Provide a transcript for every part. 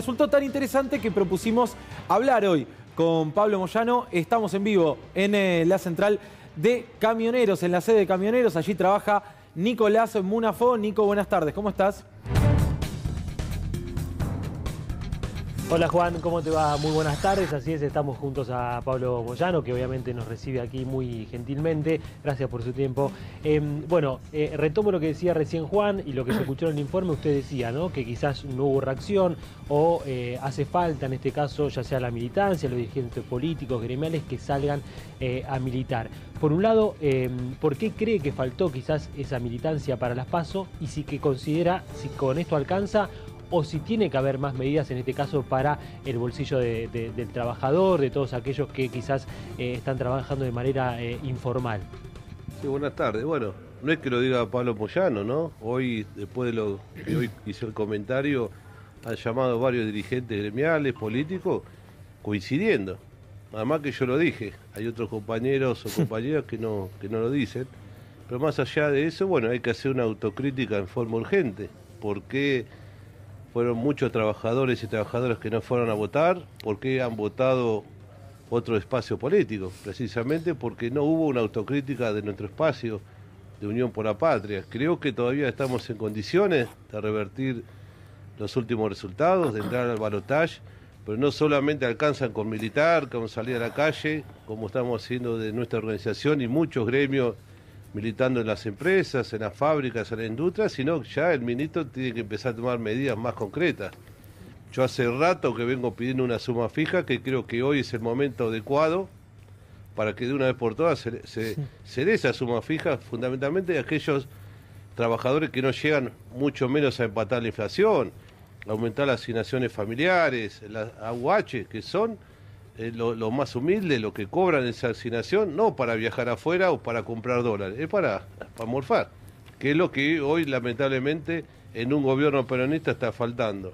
resultó tan interesante que propusimos hablar hoy con Pablo Moyano. Estamos en vivo en eh, la central de Camioneros, en la sede de Camioneros. Allí trabaja Nicolás Munafo. Nico, buenas tardes, ¿cómo estás? Hola Juan, ¿cómo te va? Muy buenas tardes. Así es, estamos juntos a Pablo Moyano, que obviamente nos recibe aquí muy gentilmente. Gracias por su tiempo. Em, bueno, eh, retomo lo que decía recién Juan y lo que se escuchó en el informe. Usted decía, ¿no? Que quizás no hubo reacción o eh, hace falta, en este caso, ya sea la militancia, los dirigentes políticos, gremiales, que salgan eh, a militar. Por un lado, em, ¿por qué cree que faltó quizás esa militancia para las PASO? Y si que considera si con esto alcanza o si tiene que haber más medidas, en este caso, para el bolsillo del trabajador, de todos aquellos que quizás eh, están trabajando de manera eh, informal. Sí, buenas tardes. Bueno, no es que lo diga Pablo Moyano, ¿no? Hoy, después de lo que hoy hizo el comentario, han llamado varios dirigentes gremiales, políticos, coincidiendo. Además que yo lo dije, hay otros compañeros o compañeras que no, que no lo dicen. Pero más allá de eso, bueno, hay que hacer una autocrítica en forma urgente. ¿Por qué fueron muchos trabajadores y trabajadoras que no fueron a votar, porque han votado otro espacio político, precisamente porque no hubo una autocrítica de nuestro espacio de Unión por la Patria. Creo que todavía estamos en condiciones de revertir los últimos resultados, de entrar al balotaje, pero no solamente alcanzan con militar, con salir a la calle, como estamos haciendo de nuestra organización y muchos gremios militando en las empresas, en las fábricas, en la industria, sino ya el ministro tiene que empezar a tomar medidas más concretas. Yo hace rato que vengo pidiendo una suma fija que creo que hoy es el momento adecuado para que de una vez por todas se, se, dé esa suma fija fundamentalmente a aquellos trabajadores que no llegan mucho menos a empatar la inflación, aumentar las asignaciones familiares, las AUH, que son eh, los lo más humildes, lo que cobran esa asignación, no para viajar afuera o para comprar dólares, es para, morfar, que es lo que hoy lamentablemente en un gobierno peronista está faltando.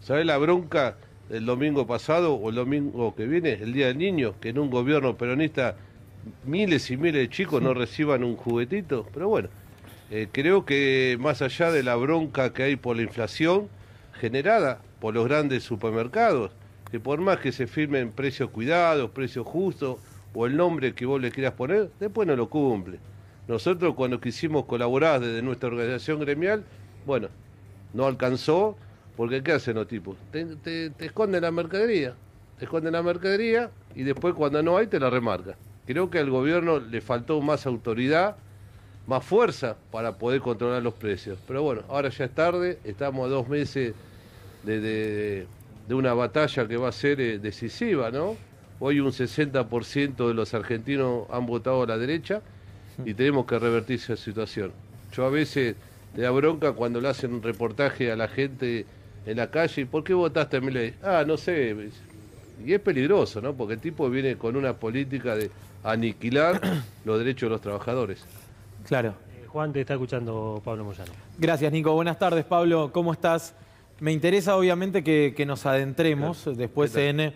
¿Sabes la bronca del domingo pasado o el domingo que viene, el Día del Niño, que en un gobierno peronista miles y miles de chicos no reciban un juguetito? Pero bueno, eh, creo que más allá de la bronca que hay por la inflación generada por los grandes supermercados, que por más que se firmen precios cuidados, precios justos o el nombre que vos le quieras poner, después no lo cumple. Nosotros cuando quisimos colaborar desde nuestra organización gremial, bueno, no alcanzó, porque ¿qué hacen los tipos? Te, esconden la mercadería, te esconden la mercadería y después cuando no hay te la remarca. Creo que al gobierno le faltó más autoridad, más fuerza para poder controlar los precios. Pero bueno, ahora ya es tarde, estamos a dos meses de, de una batalla que va a ser eh, decisiva, ¿no? Hoy un 60% de los argentinos han votado a la derecha y tenemos que revertir esa situación. Yo a veces te da bronca cuando le hacen un reportaje a la gente en la calle, ¿por qué votaste a Milei? Ah, no sé. Y es peligroso, ¿no? Porque el tipo viene con una política de aniquilar los derechos de los trabajadores. Claro. Eh, Juan, te está escuchando Pablo Moyano. Gracias, Nico. Buenas tardes, Pablo. ¿Cómo estás? Me interesa obviamente que, nos adentremos después en eh,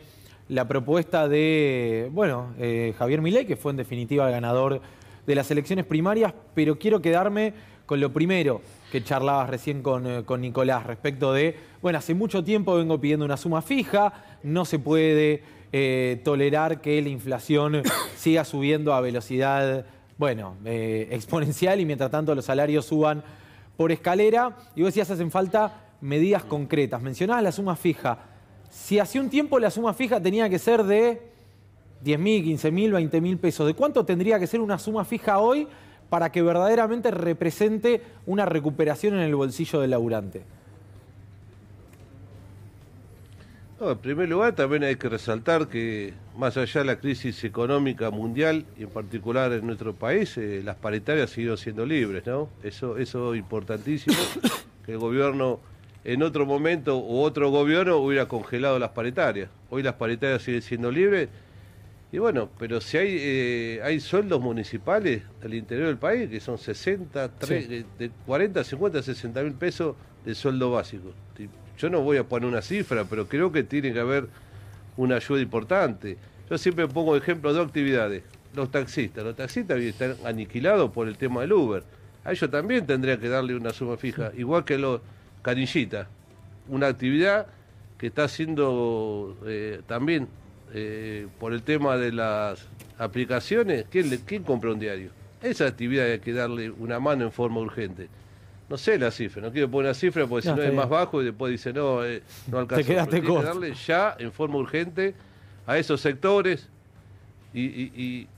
la propuesta de, bueno, eh, Javier Milei, que fue en definitiva el ganador de las elecciones primarias, pero quiero quedarme con lo primero que charlabas recién con, eh, Nicolás respecto de, bueno, hace mucho tiempo vengo pidiendo una suma fija, no se puede tolerar que la inflación siga subiendo a velocidad, bueno, exponencial y mientras tanto los salarios suban por escalera. Y vos decías, hacen falta medidas concretas. Mencionabas la suma fija. Si hace un tiempo la suma fija tenía que ser de 10 mil, 20.000 mil, mil pesos, ¿de cuánto tendría que ser una suma fija hoy para que verdaderamente represente una recuperación en el bolsillo del laburante? en primer lugar, también hay que resaltar que más allá de la crisis económica mundial, y en particular en nuestro país, eh, las paritarias siguen siendo libres, ¿no? Eso, es importantísimo, que el gobierno en otro momento u otro gobierno hubiera congelado las paritarias. Hoy las paritarias siguen siendo libres. Y bueno, pero si hay, eh, hay sueldos municipales al interior del país que son 60, eh, de 40, 50, 60 mil pesos de sueldo básico. Yo no voy a poner una cifra, pero creo que tiene que haber una ayuda importante. Yo siempre pongo ejemplo de actividades. Los taxistas, los taxistas están aniquilados por el tema del Uber. A ellos también tendría que darle una suma fija, igual que los Carillita, una actividad que está siendo eh, también eh, por el tema de las aplicaciones. ¿Quién, quién compra un diario? Esa actividad hay que darle una mano en forma urgente. No sé la cifra, no quiero poner una cifra porque si no es más bajo y después dice no, eh, no alcanza. Te Que darle ya en forma urgente a esos sectores y,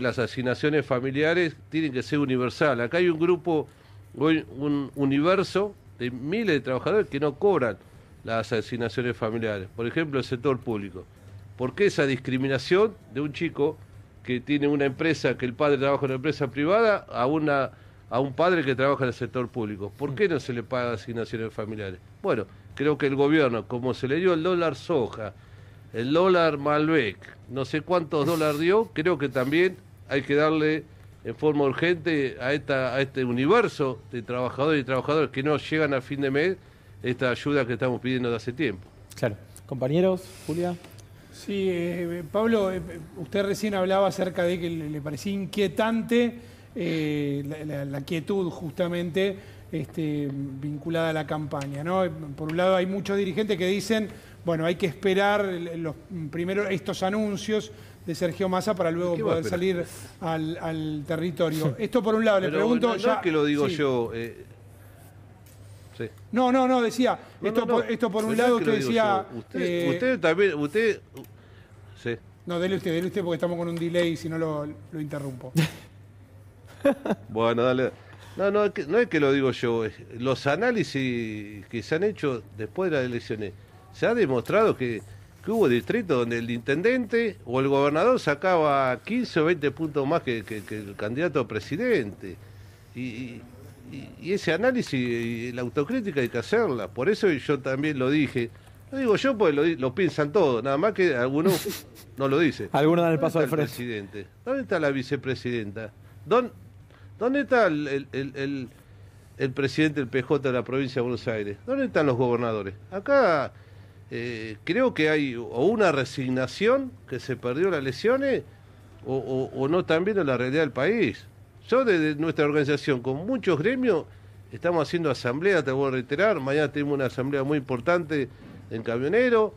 las asignaciones familiares tienen que ser universal. Acá hay un grupo, un universo de miles de trabajadores que no cobran las asignaciones familiares, por ejemplo, el sector público. ¿Por qué esa discriminación de un chico que tiene una empresa, que el padre trabaja en una empresa privada, a, una, a un padre que trabaja en el sector público? ¿Por qué no se le paga asignaciones familiares? Bueno, creo que el gobierno, como se le dio el dólar soja, el dólar Malbec, no sé cuántos dólares dio, creo que también hay que darle en forma urgente a, este universo de trabajadores y trabajadoras que no llegan a fin de mes esta ayuda que estamos pidiendo de hace tiempo. Claro. Compañeros, Julia. Sí, eh, Pablo, eh, usted recién hablaba acerca de que le, parecía inquietante eh, la, quietud justamente este, vinculada a la campaña. Por un lado hay muchos dirigentes que dicen, bueno, hay que esperar los estos anuncios de Sergio Massa para luego poder salir al, territorio. Esto por un lado, le pregunto... No, ya... que lo digo yo... Eh, no, no, no, decía, esto, Por, un lado usted decía... Eh, usted, también, usted... No, dele usted, dele usted porque estamos con un delay, si no lo, lo interrumpo. bueno, dale. No, no, no es que lo digo yo, los análisis que se han hecho después de las elecciones, se ha demostrado que hubo distritos donde el intendente o el gobernador sacaba 15 o 20 puntos más que, el candidato a presidente. Y, ese análisis y la autocrítica hay que hacerla. Por eso yo también lo dije. Lo digo yo, porque lo, piensan todos, nada más que algunos no lo dicen. Algunos dan el paso al Presidente? ¿Dónde está la vicepresidenta? ¿Dónde, dónde está el presidente del PJ de la provincia de Buenos Aires? ¿Dónde están los gobernadores? Acá eh, creo que hay o una resignación que se perdió las lesiones o, no también en la realidad del país. Yo desde nuestra organización, con muchos gremios, estamos haciendo asamblea, te voy a reiterar, mañana tenemos una asamblea muy importante en Camionero.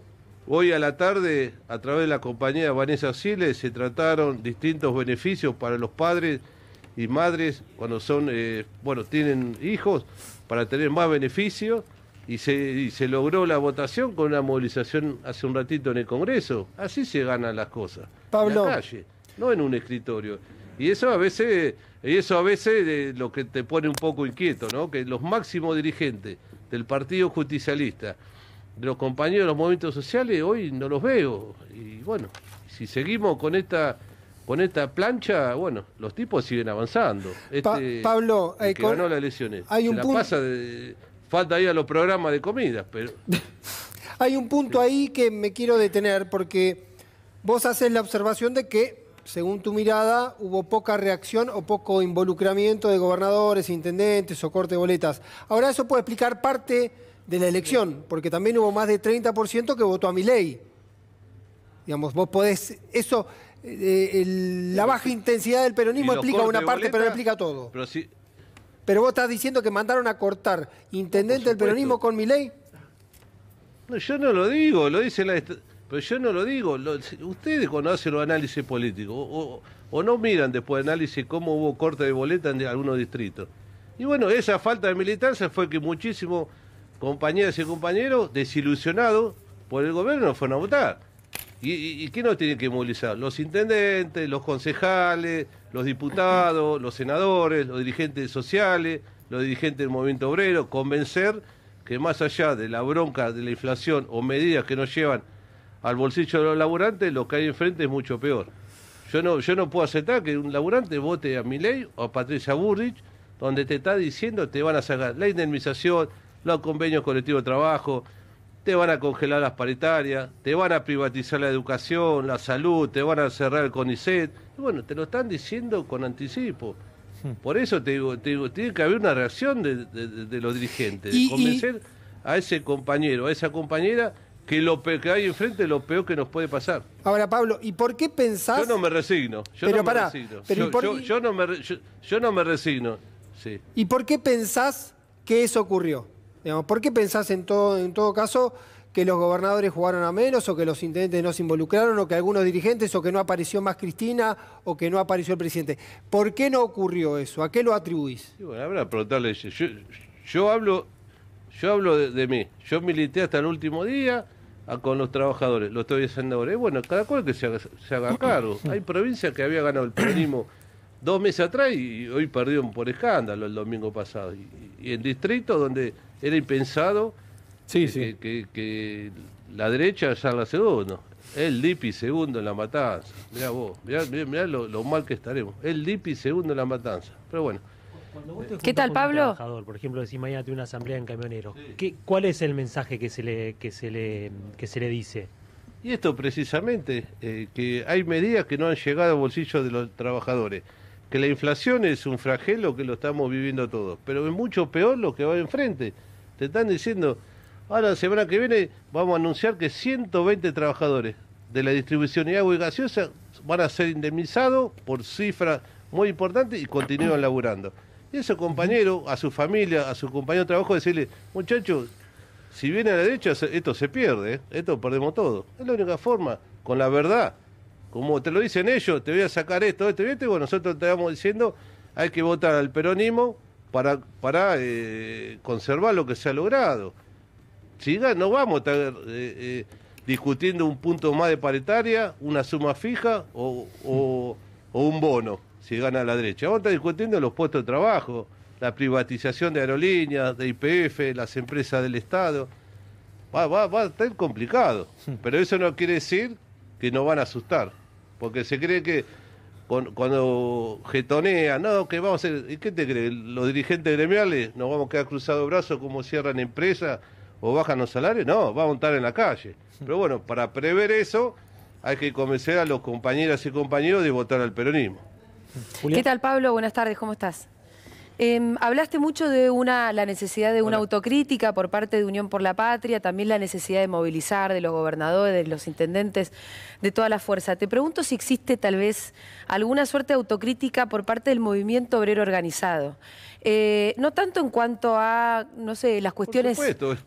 Hoy a la tarde, a través de la compañía Vanessa Siles, se trataron distintos beneficios para los padres y madres cuando son, eh, bueno, tienen hijos, para tener más beneficios y se, logró la votación con una movilización hace un ratito en el Congreso. Así se ganan las cosas. Pablo. En la calle, no en un escritorio. Y eso a veces, y eso a veces eh, lo que te pone un poco inquieto, ¿no? Que los máximos dirigentes del Partido Justicialista, de los compañeros de los movimientos sociales, hoy no los veo. Y bueno, si seguimos con esta con esta plancha, bueno, los tipos siguen avanzando. Este, Pablo, hay eh, que ganó las Hay un la punto... pasa de, Falta ahí a los programas de comidas, pero... Hay un punto ahí que me quiero detener porque vos haces la observación de que, según tu mirada, hubo poca reacción o poco involucramiento de gobernadores, intendentes o corte de boletas. Ahora eso puede explicar parte de la elección, porque también hubo más de 30% que votó a mi ley. Digamos, vos podés... Eso, eh, la baja intensidad del peronismo explica una parte, pero no explica todo. Pero pero vos estás diciendo que mandaron a cortar intendente del peronismo con mi ley. No, yo no lo digo, lo dice la. Pero yo no lo digo. ustedes cuando hacen los análisis políticos, o, no miran después de análisis cómo hubo corte de boleta en algunos distritos. Y bueno, esa falta de militancia fue que muchísimos compañeras y compañeros desilusionados por el gobierno fueron a votar. ¿Y, y, nos tiene que movilizar? Los intendentes, los concejales, los diputados, los senadores, los dirigentes sociales, los dirigentes del movimiento obrero, convencer que más allá de la bronca de la inflación o medidas que nos llevan al bolsillo de los laburantes, lo que hay enfrente es mucho peor. Yo no, yo no puedo aceptar que un laburante vote a mi ley o a Patricia Burrich, donde te está diciendo que te van a sacar la indemnización, los convenios colectivos de trabajo, te van a congelar las paritarias, te van a privatizar la educación, la salud, te van a cerrar el CONICET. bueno, te lo están diciendo con anticipo. Por eso te digo, tiene que haber una reacción de, los dirigentes, convencer a ese compañero, a esa compañera, que lo que hay enfrente es lo peor que nos puede pasar. Ahora, Pablo, ¿y por qué pensás...? Yo no me resigno, yo no me resigno. yo, no me, no me resigno, sí. ¿Y por qué pensás que eso ocurrió? ¿Por qué pensás en todo, en todo caso que los gobernadores jugaron a menos o que los intendentes no se involucraron o que algunos dirigentes o que no apareció más Cristina o que no apareció el presidente? ¿Por qué no ocurrió eso? ¿A qué lo atribuís? bueno, habrá preguntarle, yo, yo, hablo, yo hablo de, mí, yo milité hasta el último día con los trabajadores, lo estoy haciendo ahora. bueno, cada cual que se haga, Hay provincias que había ganado el peronismo dos meses atrás y hoy perdieron por escándalo el domingo pasado. Y, y en distritos donde era impensado sí, que, sí. Que, que, la derecha la segundo. El Lipi segundo en la matanza. Mirá vos, mirá, lo, mal que estaremos. El Lipi segundo en la matanza. Pero bueno. Eh, ¿Qué tal, Pablo? por ejemplo, si mañana tiene una asamblea en camioneros. ¿Cuál es el mensaje que se le, que se le, que se le dice? Y esto precisamente, eh, que hay medidas que no han llegado al bolsillo de los trabajadores que la inflación es un fragelo que lo estamos viviendo todos, pero es mucho peor lo que va enfrente. Te están diciendo, ahora la semana que viene vamos a anunciar que 120 trabajadores de la distribución de agua y gaseosa van a ser indemnizados por cifras muy importantes y continúan laburando. Y ese compañero, a su familia, a su compañero de trabajo, decirle, muchachos, si viene a la derecha, esto se pierde, ¿eh? esto perdemos todo. Es la única forma, con la verdad como te lo dicen ellos, te voy a sacar esto, este este, bueno, nosotros te vamos diciendo, hay que votar al peronismo para, para eh, conservar lo que se ha logrado. no vamos a estar eh, eh, discutiendo un punto más de paritaria, una suma fija o, un bono, si gana la derecha. Vamos a estar discutiendo los puestos de trabajo, la privatización de aerolíneas, de IPF, las empresas del Estado. Va, va, va a estar complicado, pero eso no quiere decir que nos van a asustar. Porque se cree que cuando, getonean, no, que vamos a ¿qué te crees? ¿Los dirigentes gremiales nos vamos a quedar cruzados brazos como cierran empresas o bajan los salarios? No, vamos a estar en la calle. Pero bueno, para prever eso hay que convencer a los compañeras y compañeros de votar al peronismo. ¿Qué tal, Pablo? Buenas tardes, ¿cómo estás? Em, hablaste mucho de una, la necesidad de una autocrítica por parte de Unión por la Patria, también la necesidad de movilizar de los gobernadores, de los intendentes, de toda la fuerza. Te pregunto si existe tal vez alguna suerte de autocrítica por parte del movimiento obrero organizado. Eh, no tanto en cuanto a, no sé, las cuestiones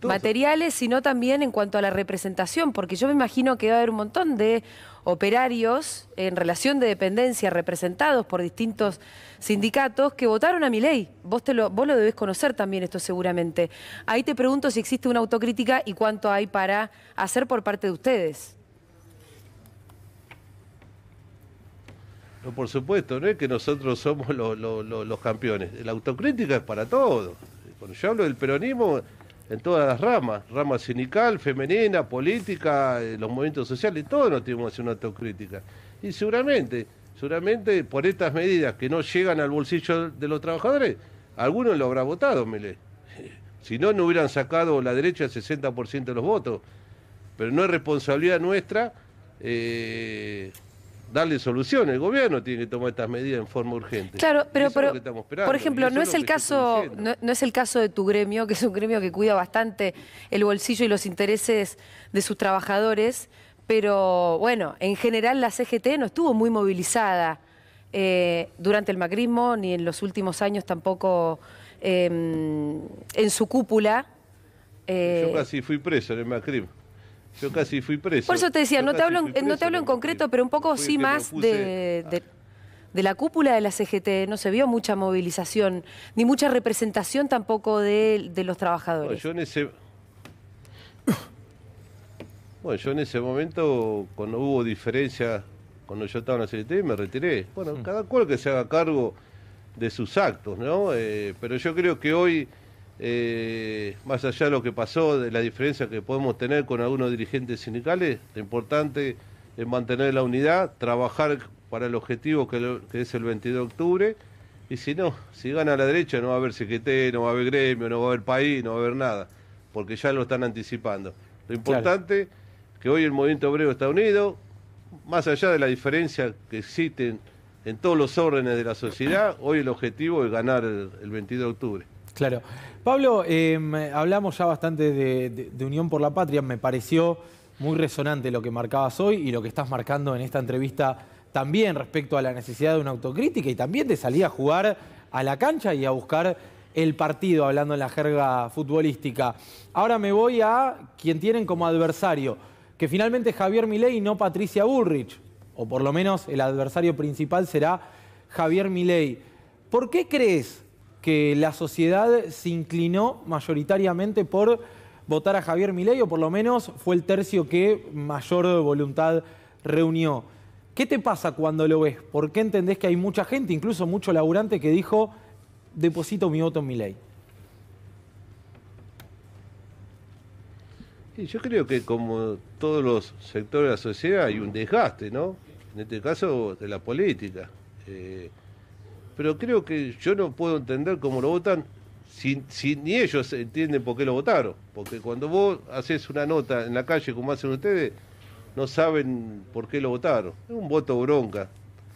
materiales, sino también en cuanto a la representación, porque yo me imagino que va a haber un montón de operarios en relación de dependencia representados por distintos sindicatos que votaron a mi ley. Vos, te lo, vos lo debés conocer también esto seguramente. Ahí te pregunto si existe una autocrítica y cuánto hay para hacer por parte de ustedes. No, por supuesto, no es que nosotros somos los campeones. La autocrítica es para todos. Cuando yo hablo del peronismo, en todas las ramas, rama sindical, femenina, política, eh, los movimientos sociales, todos nos tenemos que hacer una autocrítica. Y seguramente, seguramente por estas medidas que no llegan al bolsillo de los trabajadores, algunos lo habrá votado, Mile. Si no, no hubieran sacado la derecha el 60% de los votos. Pero no es responsabilidad nuestra eh, darle solución. El gobierno tiene que tomar estas medidas en forma urgente. Claro, pero, por ejemplo, no es, el caso, no, es el caso de tu gremio, que es un gremio que cuida bastante el bolsillo y los intereses de sus trabajadores, pero bueno, en general la CGT no estuvo muy movilizada eh, durante el macrismo, ni en los últimos años tampoco em, en su cúpula. Yo eh, casi fui preso en el macrismo. Yo casi fui preso. Por eso te decía, no te, hablo, no te hablo en concreto, pero un poco sí más de, la cúpula de la CGT. No se vio mucha movilización, ni mucha representación tampoco de, los trabajadores. yo en ese... Bueno, yo en ese momento, cuando hubo diferencia, cuando yo estaba en la CGT, me retiré. Bueno, mm. cada cual que se haga cargo de sus actos, ¿no? Eh, pero yo creo que hoy eh, más allá de lo que pasó, de la diferencia que podemos tener con algunos dirigentes sindicales, lo importante es mantener la unidad, trabajar para el objetivo que, es el 22 de octubre, y si no, si gana la derecha no va a haber CGT, no va a haber gremio, no va a haber país, no va a haber nada, porque ya lo están anticipando. Lo importante es que hoy el movimiento obrero está unido, más allá de la diferencia que existen en todos los órdenes de la sociedad, hoy el objetivo es ganar el 22 de octubre. Claro. Pablo, em, hablamos ya bastante de, Unión por la Patria. Me pareció muy resonante lo que marcabas hoy y lo que estás marcando en esta entrevista también respecto a la necesidad de una autocrítica y también de salir a jugar a la cancha y a buscar el partido, hablando en la jerga futbolística. Ahora me voy a quien tienen como adversario, que finalmente Javier Milei y no Patricia Bullrich, o por lo menos el adversario principal será Javier Milei. ¿Por qué crees que la sociedad se inclinó mayoritariamente por votar a Javier Milei, o por lo menos fue el tercio que mayor voluntad reunió. ¿Qué te pasa cuando lo ves? ¿Por qué entendés que hay mucha gente, incluso mucho laburante, que dijo, deposito mi voto en Milei? yo creo que como todos los sectores de la sociedad hay un desgaste, ¿no? En este caso de la política. Eh, pero creo que yo no puedo entender cómo lo votan si, ni ellos entienden por qué lo votaron. Porque cuando vos haces una nota en la calle como hacen ustedes, no saben por qué lo votaron. Es un voto bronca,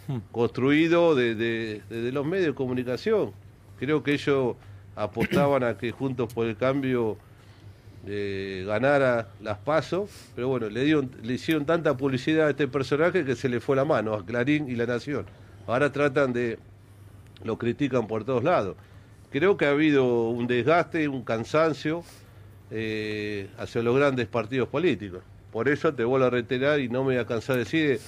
hmm. construido desde de, los medios de comunicación. Creo que ellos apostaban a que Juntos por el Cambio eh, ganara las pasos, pero bueno, le, dieron, le hicieron tanta publicidad a este personaje que se le fue la mano a Clarín y la Nación. Ahora tratan de lo critican por todos lados. Creo que ha habido un desgaste, un cansancio eh, hacia los grandes partidos políticos. Por eso te vuelvo a reiterar y no me voy a cansar de decir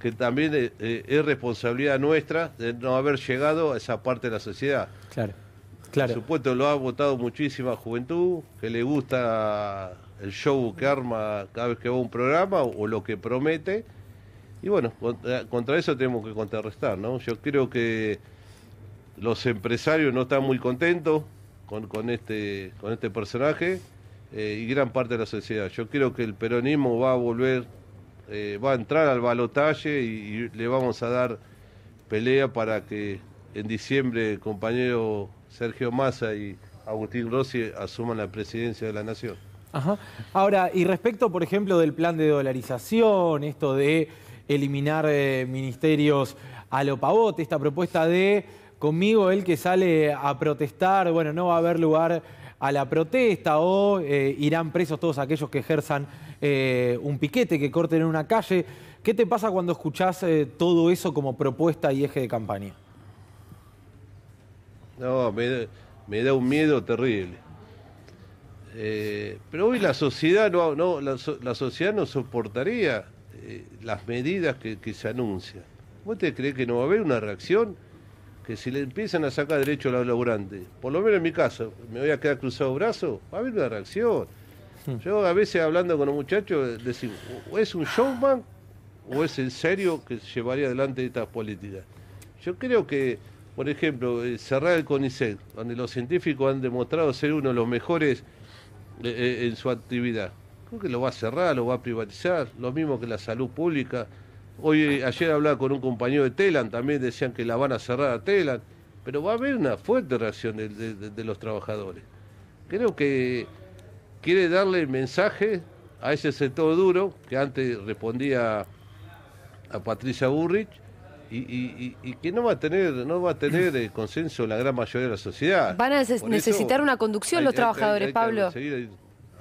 que también eh, eh, es responsabilidad nuestra de no haber llegado a esa parte de la sociedad. Claro. Claro. Por supuesto, lo ha votado muchísima juventud, que le gusta el show que arma cada vez que va un programa o, lo que promete. Y bueno, contra, eso tenemos que contrarrestar, ¿no? Yo creo que los empresarios no están muy contentos con, con este, con este personaje eh, y gran parte de la sociedad. Yo creo que el peronismo va a volver, eh, va a entrar al balotaje y, le vamos a dar pelea para que en diciembre el compañero Sergio Massa y Agustín Rossi asuman la presidencia de la nación. Ahora, y respecto, por ejemplo, del plan de dolarización, esto de eliminar eh, ministerios a lo pavote, esta propuesta de conmigo él que sale a protestar, bueno, no va a haber lugar a la protesta o eh, irán presos todos aquellos que ejerzan eh, un piquete, que corten en una calle. ¿Qué te pasa cuando escuchás eh, todo eso como propuesta y eje de campaña? No, me, da, un miedo terrible. pero hoy la sociedad no, la, sociedad no soportaría las medidas que, que se anuncian. ¿Vos te crees que no va a haber una reacción? si le empiezan a sacar derecho a los laburantes, por lo menos en mi caso, me voy a quedar cruzado brazo, va a haber una reacción. Hmm. Yo a veces hablando con los muchachos, decimos, o es un showman o es en serio que llevaría adelante estas políticas. Yo creo que, por ejemplo, eh, cerrar el CONICET, donde los científicos han demostrado ser uno de los mejores eh, eh, en su actividad, creo que lo va a cerrar, lo va a privatizar, lo mismo que la salud pública, Hoy, ayer hablaba con un compañero de Telan, también decían que la van a cerrar a Telan, pero va a haber una fuerte reacción de, los trabajadores. Creo que quiere darle mensaje a ese sector duro que antes respondía a Patricia Burrich y, que no va a tener no va a tener el eh, consenso la gran mayoría de la sociedad. Van a necesitar una conducción los trabajadores, Pablo. Seguir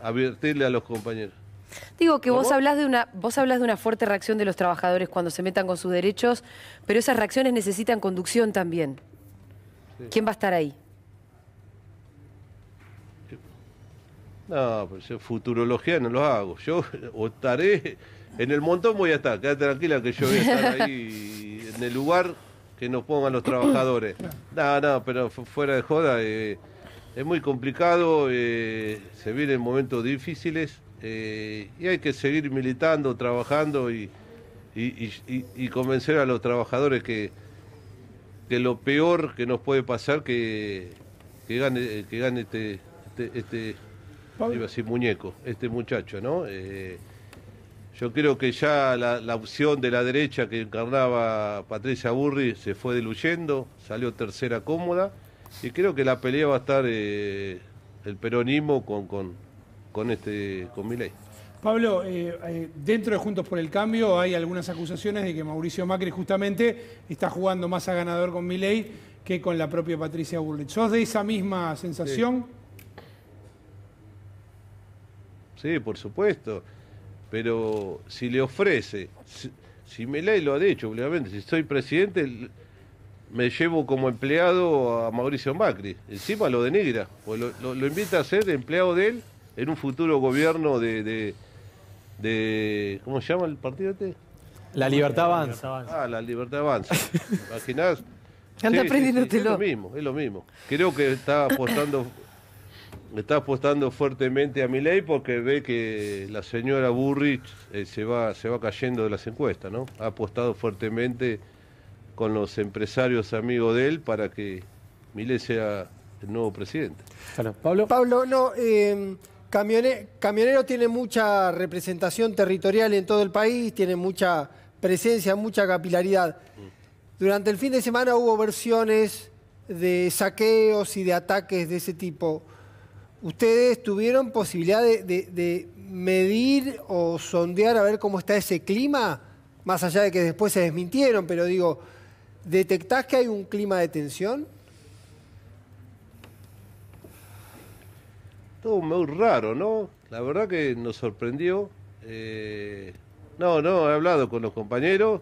advertirle a los compañeros. Digo que vos, hablas de una vos hablas de una fuerte reacción de los trabajadores cuando se metan con sus derechos, pero esas reacciones necesitan conducción también. ¿Quién va a estar ahí? No, pues yo futurología no lo hago. Yo estaré en el montón voy a estar, quédate tranquila que yo voy a estar ahí en el lugar que nos pongan los trabajadores. No, no, pero fuera de joda, eh, es muy complicado, eh, se vienen momentos difíciles eh, y hay que seguir militando, trabajando y, y, convencer a los trabajadores que, que, lo peor que nos puede pasar que, que gane, este, este, este muñeco, este muchacho, ¿no? Eh, yo creo que ya la, opción de la derecha que encarnaba Patricia Burri se fue diluyendo, salió tercera cómoda, y creo que la pelea va a estar eh, el peronismo con con este con mi ley. Pablo, eh, eh, dentro de Juntos por el Cambio hay algunas acusaciones de que Mauricio Macri justamente está jugando más a ganador con Milei que con la propia Patricia Bullrich. ¿Sos de esa misma sensación? Sí, por supuesto. Pero si le ofrece, si, Milei lo ha dicho, obviamente, si soy presidente, me llevo como empleado a Mauricio Macri. Encima lo denigra, lo, lo invita a ser empleado de él en un futuro gobierno de, de, ¿cómo se llama el partido este? La Libertad Avanza. Ah, la Libertad Avanza. ¿Imaginás? es lo mismo, es lo mismo. Creo que está apostando está apostando fuertemente a mi porque ve que la señora Burrich eh, se va se va cayendo de las encuestas, ¿no? Ha apostado fuertemente con los empresarios amigos de él para que Milei sea el nuevo presidente. Pablo. Pablo, no, eh, camionero tiene mucha representación territorial en todo el país, tiene mucha presencia, mucha capilaridad. Durante el fin de semana hubo versiones de saqueos y de ataques de ese tipo. ¿Ustedes tuvieron posibilidad de, de medir o sondear a ver cómo está ese clima? Más allá de que después se desmintieron, pero digo, ¿detectás que hay un clima de tensión? todo muy raro, ¿no? La verdad que nos sorprendió. Eh, no, no, he hablado con los compañeros,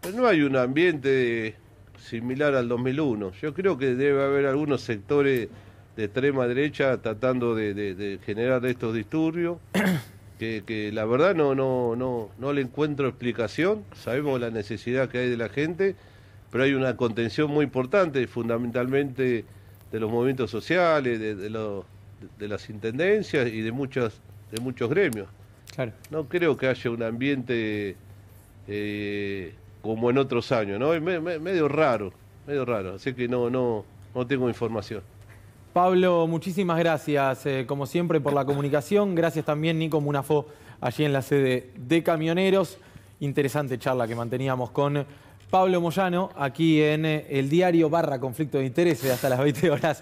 pero no hay un ambiente similar al 2001. Yo creo que debe haber algunos sectores de extrema derecha tratando de, generar estos disturbios. Que, la verdad no, no, no, no le encuentro explicación. Sabemos la necesidad que hay de la gente, pero hay una contención muy importante, fundamentalmente de los movimientos sociales, de los de las intendencias y de muchas de muchos gremios. No creo que haya un ambiente eh, como en otros años, ¿no? medio raro, medio raro. Así que no, no, no tengo información. Pablo, muchísimas gracias, eh, como siempre, por la comunicación. Gracias también, Nico Munafo, allí en la sede de Camioneros. Interesante charla que manteníamos con Pablo Moyano, aquí en eh, el diario Barra Conflicto de Intereses, hasta las 20 horas.